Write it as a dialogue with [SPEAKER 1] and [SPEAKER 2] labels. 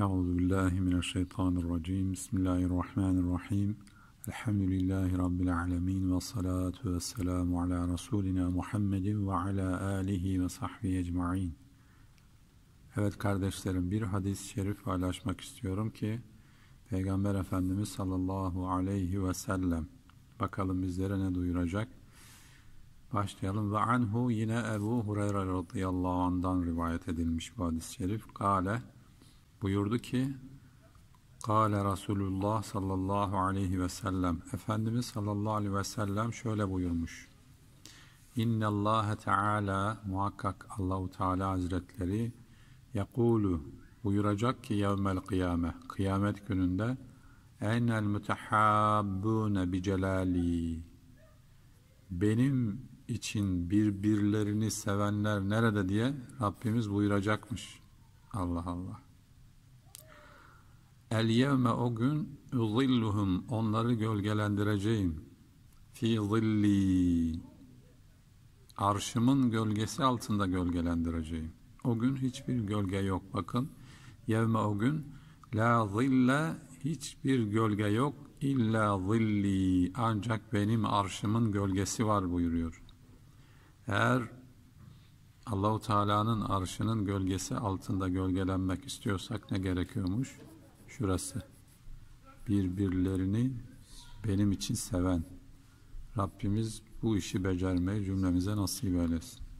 [SPEAKER 1] Euzubillahimineşşeytanirracim. Bismillahirrahmanirrahim. Elhamdülillahi Rabbil alemin ve salatu ve selamu ala Resulina Muhammedin ve ala alihi ve sahbihi ecma'in. Evet kardeşlerim bir hadis-i şerif paylaşmak istiyorum ki Peygamber Efendimiz sallallahu aleyhi ve sellem bakalım bizlere ne duyuracak. Başlayalım. Ve anhu yine Ebu Hureyre radıyallahu andan rivayet edilmiş bu hadis-i şerif. Kale buyurdu ki Kale Resulullah sallallahu aleyhi ve sellem Efendimiz sallallahu aleyhi ve sellem şöyle buyurmuş. İnne Allah Teala muhakkak Allahu Teala Hazretleri yakulu buyuracak ki yevmel kıyame kıyamet gününde enel mütehabbune bi celali benim için birbirlerini sevenler nerede diye Rabbimiz buyuracakmış. Allah Allah. El yevme o gün zilluhum onları gölgelendireceğim. Fi zilli arşımın gölgesi altında gölgelendireceğim. O gün hiçbir gölge yok. Bakın yevme o gün la zille hiçbir gölge yok illa zilli ancak benim arşımın gölgesi var buyuruyor. Eğer Allahu Teala'nın arşının gölgesi altında gölgelenmek istiyorsak ne gerekiyormuş? şurası. Birbirlerini benim için seven. Rabbimiz bu işi becermeyi cümlemize nasip eylesin.